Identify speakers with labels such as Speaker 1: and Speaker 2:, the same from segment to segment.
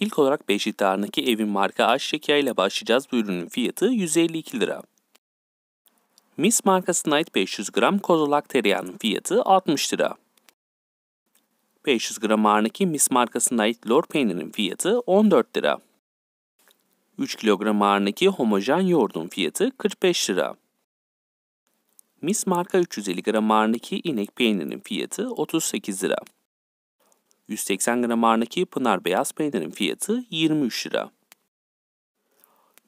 Speaker 1: İlk olarak Beşiktaş'taki evin marka Aş Şeker ile başlayacağız. Bu ürünün fiyatı 152 lira. Miss markasına ait 500 gram kozalak tereyağının fiyatı 60 lira. 500 gram ağırlığındaki Mis markasına ait lor peynirinin fiyatı 14 lira. 3 kilogram ağırlığındaki homojen yoğurdun fiyatı 45 lira. Mis marka 350 gram ağırlığındaki inek peynirinin fiyatı 38 lira. 180 gram ağırındaki Pınar Beyaz peynirin fiyatı 23 lira.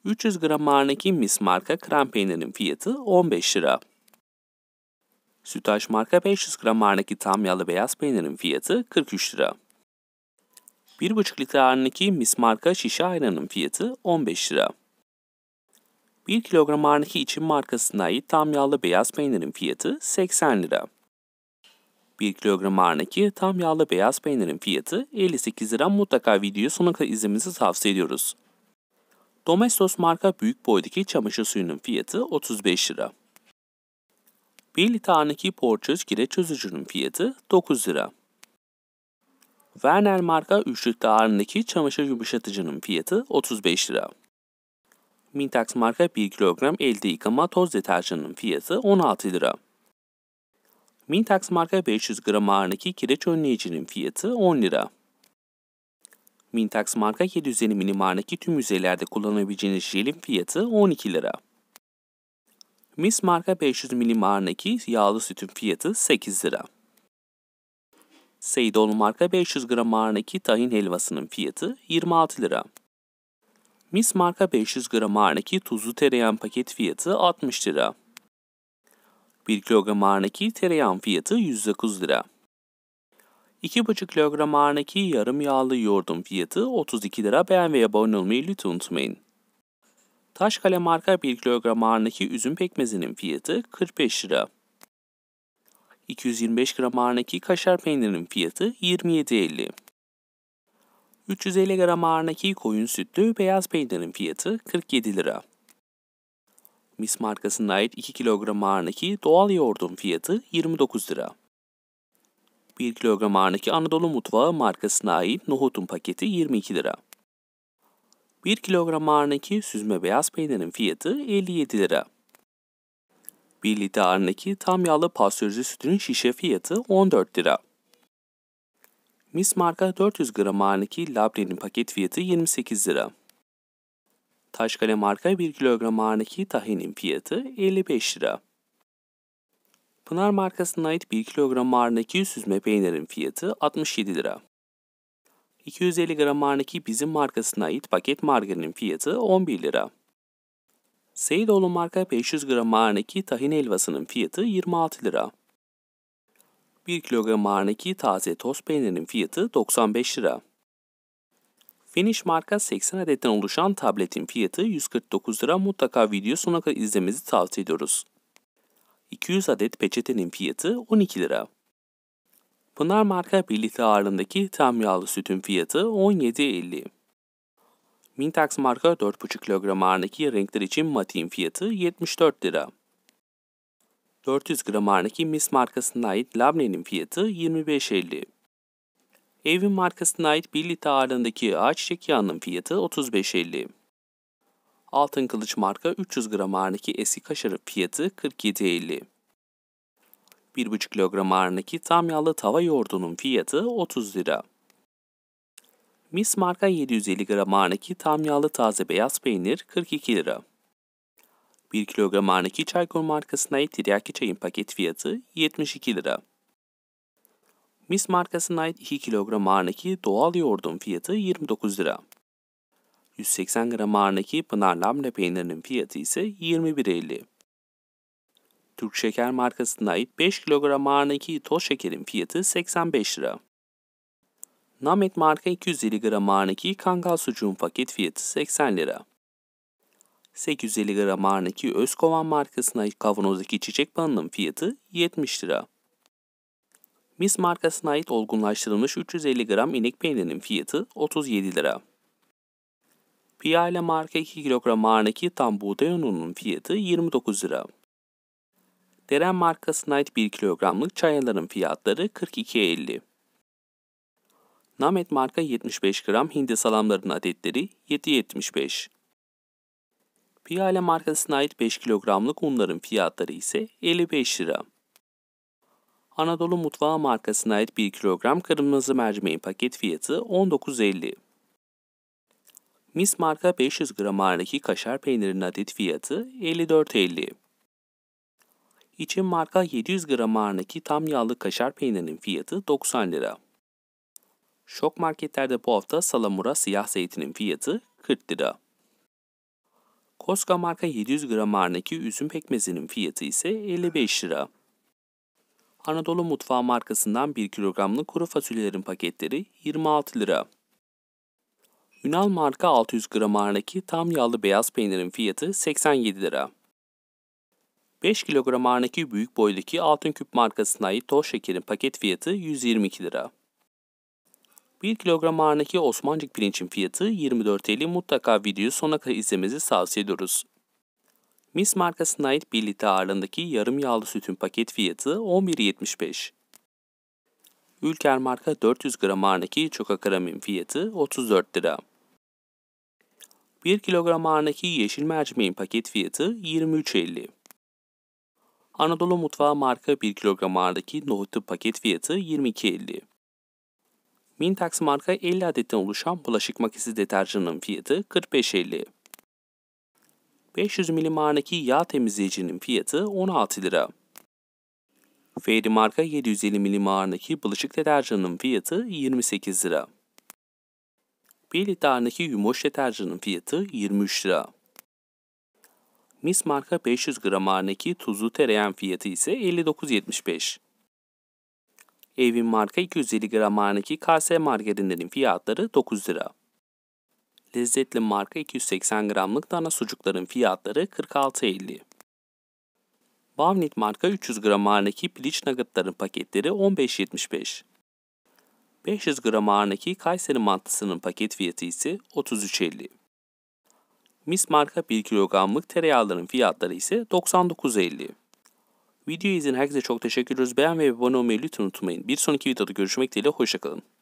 Speaker 1: 300 gram ağırındaki Mis marka krem peynirin fiyatı 15 lira. Sütaş marka 500 gram ağırındaki tam yağlı beyaz peynirin fiyatı 43 lira. 1,5 litre ağırındaki Mis marka şişe ayranın fiyatı 15 lira. 1 kilogram ağırındaki için markasına ait tam yağlı beyaz peynirin fiyatı 80 lira. 1 kilogram ağırındaki tam yağlı beyaz peynirin fiyatı 58 lira mutlaka videoyu sonuna kadar izlemenizi tavsiye ediyoruz. Domestos marka büyük boydaki çamaşır suyunun fiyatı 35 lira. 1 litre ağırındaki porçöz kire çözücünün fiyatı 9 lira. Werner marka 3 litre ağırındaki çamaşır yumuşatıcının fiyatı 35 lira. Mintax marka 1 kilogram elde yıkama toz deterjanının fiyatı 16 lira. Mintax marka 500 gram ağırlığındaki kireç önleyicinin fiyatı 10 lira. Mintax marka 750 milim ağırlığındaki tüm yüzeylerde kullanabileceğiniz jelin fiyatı 12 lira. Mis marka 500 milim ağırlığındaki yağlı sütün fiyatı 8 lira. Seydol marka 500 gram ağırlığındaki tahin helvasının fiyatı 26 lira. Mis marka 500 gram ağırlığındaki tuzlu tereyağın paket fiyatı 60 lira. 1 kilogram ağırındaki tereyağın fiyatı 109 lira. 2,5 kilogram ağırındaki yarım yağlı yoğurdun fiyatı 32 lira. Beğen ve abone olmayı lütfen unutmayın. Taşkale marka 1 kilogram ağırındaki üzüm pekmezinin fiyatı 45 lira. 225 gram ağırındaki kaşar peynirinin fiyatı 27.50. 350 gram ağırındaki koyun sütlü beyaz peynirin fiyatı 47 lira. Mis markasına ait 2 kilogram ağırlığındaki doğal yoğurdun fiyatı 29 lira. 1 kilogram ağırlığındaki Anadolu Mutfağı markasına ait nohutun paketi 22 lira. 1 kilogram ağırlığındaki süzme beyaz peynirin fiyatı 57 lira. 1 litre ağırlığındaki tam yağlı pastörize sütünün şişe fiyatı 14 lira. Mis marka 400 gram ağırlığındaki labnenin paket fiyatı 28 lira. Taşkale marka 1 kilogram ağırlığındaki tahinin fiyatı 55 lira. Pınar markasına ait 1 kilogram ağırlığındaki süzme peynirin fiyatı 67 lira. 250 gram ağırlığındaki bizim markasına ait paket margarinin fiyatı 11 lira. Seydoğlu marka 500 gram ağırlığındaki tahin helvasının fiyatı 26 lira. 1 kilogram ağırlığındaki taze toz peynirin fiyatı 95 lira. Finish marka 80 adetten oluşan tabletin fiyatı 149 lira mutlaka video sonuna kadar izlemenizi tavsiye ediyoruz. 200 adet peçetenin fiyatı 12 lira. Pınar marka 1 litre ağırlığındaki tam yağlı sütün fiyatı 17.50. Mintax marka 4,5 kilogram ağırlığındaki renkler için matiğin fiyatı 74 lira. 400 gram ağırlığındaki Miss markasına ait labnenin fiyatı 25.50. Evin markasına ait 1 litre ağırlığındaki ayçiçek yağının fiyatı 35.50. Altın Kılıç marka 300 gram ağırlığındaki eski kaşarı fiyatı 47.50. 1,5 kilogram ağırlığındaki tam yağlı tava yoğurdunun fiyatı 30 lira. Mis marka 750 gram ağırlığındaki tam yağlı taze beyaz peynir 42 lira. 1 kilogram ağırlığındaki Çaykur markasına ait tiryaki çayın paket fiyatı 72 lira. Mis markasına ait 2 kilogram ağırındaki doğal yoğurdun fiyatı 29 lira. 180 gram ağırındaki Pınar Labne peynirinin fiyatı ise 21.50. Türk Şeker markasına ait 5 kilogram ağırındaki toz şekerin fiyatı 85 lira. Namet marka 250 gram ağırındaki kangal sucuğun paket fiyatı 80 lira. 850 gram ağırındaki Özkovan markasına ait kavanozdaki çiçek balının fiyatı 70 lira. Mis markasına ait olgunlaştırılmış 350 gram inek peynirinin fiyatı 37 lira. Piyale marka 2 kilogram ağırlığındaki tam buğday ununun fiyatı 29 lira. Deren markasına ait 1 kilogramlık çayaların fiyatları 42.50. Namet marka 75 gram hindi salamlarının adetleri 7.75. Piyale markasına ait 5 kilogramlık unların fiyatları ise 55 lira. Anadolu Mutfağı markasına ait 1 kilogram kırmızı mercimeğin paket fiyatı 19.50. Mis marka 500 gram ağırlığındaki kaşar peynirinin adet fiyatı 54.50. İçin marka 700 gram ağırlığındaki tam yağlı kaşar peynirinin fiyatı 90 lira. Şok marketlerde bu hafta salamura siyah zeytinin fiyatı 40 lira. Koska marka 700 gram ağırlığındaki üzüm pekmezinin fiyatı ise 55 lira. Anadolu Mutfağı markasından 1 kilogramlık kuru fasulyelerin paketleri 26 lira. Ünal marka 600 gram ağırlığındaki tam yağlı beyaz peynirin fiyatı 87 lira. 5 kilogram ağırlığındaki büyük boydaki Altın Küp markasına ait toz şekerin paket fiyatı 122 lira. 1 kilogram ağırlığındaki Osmancık pirinçin fiyatı 24.50 mutlaka videoyu sona kadar izlemenizi tavsiye ediyoruz. Mis markasına ait 1 litre ağırlığındaki yarım yağlı sütün paket fiyatı 11.75. Ülker marka 400 gram ağırlığındaki kremin fiyatı 34 lira. 1 kilogram ağırlığındaki yeşil mercimeğin paket fiyatı 23.50. Anadolu Mutfağı marka 1 kilogram ağırlığındaki nohutu paket fiyatı 22.50. Mintax marka 50 adetten oluşan bulaşık makinesi deterjanının fiyatı 45.50. 500 milimarındaki yağ temizleyicinin fiyatı 16 lira. Fairy marka 750 milimarındaki bulaşık deterjanının fiyatı 28 lira. 1 litrelik yumuş deterjanın fiyatı 23 lira. Mis marka 500 gram ağırındaki tuzlu tereyağın fiyatı ise 59.75. Evin marka 250 gram ağırındaki kase margarinlerin fiyatları 9 lira lezzetli marka 280 gramlık dana sucukların fiyatları 46.50. Bavnit marka 300 gram ağırındaki piliç nuggetların paketleri 15.75. 500 gram ağırındaki Kayseri mantısının paket fiyatı ise 33.50. Mis marka 1 kilogramlık tereyağların fiyatları ise 99.50. Video izleyen herkese çok teşekkür ediyoruz Beğen ve abone olmayı lütfen unutmayın. Bir sonraki videoda görüşmek dileğiyle. Hoşçakalın.